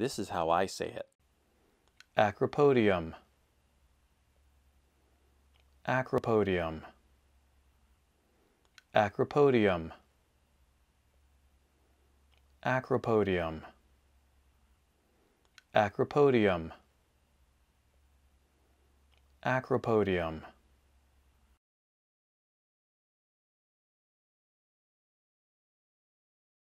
This is how I say it. Acropodium. Acropodium. Acropodium. Acropodium. Acropodium. Acropodium.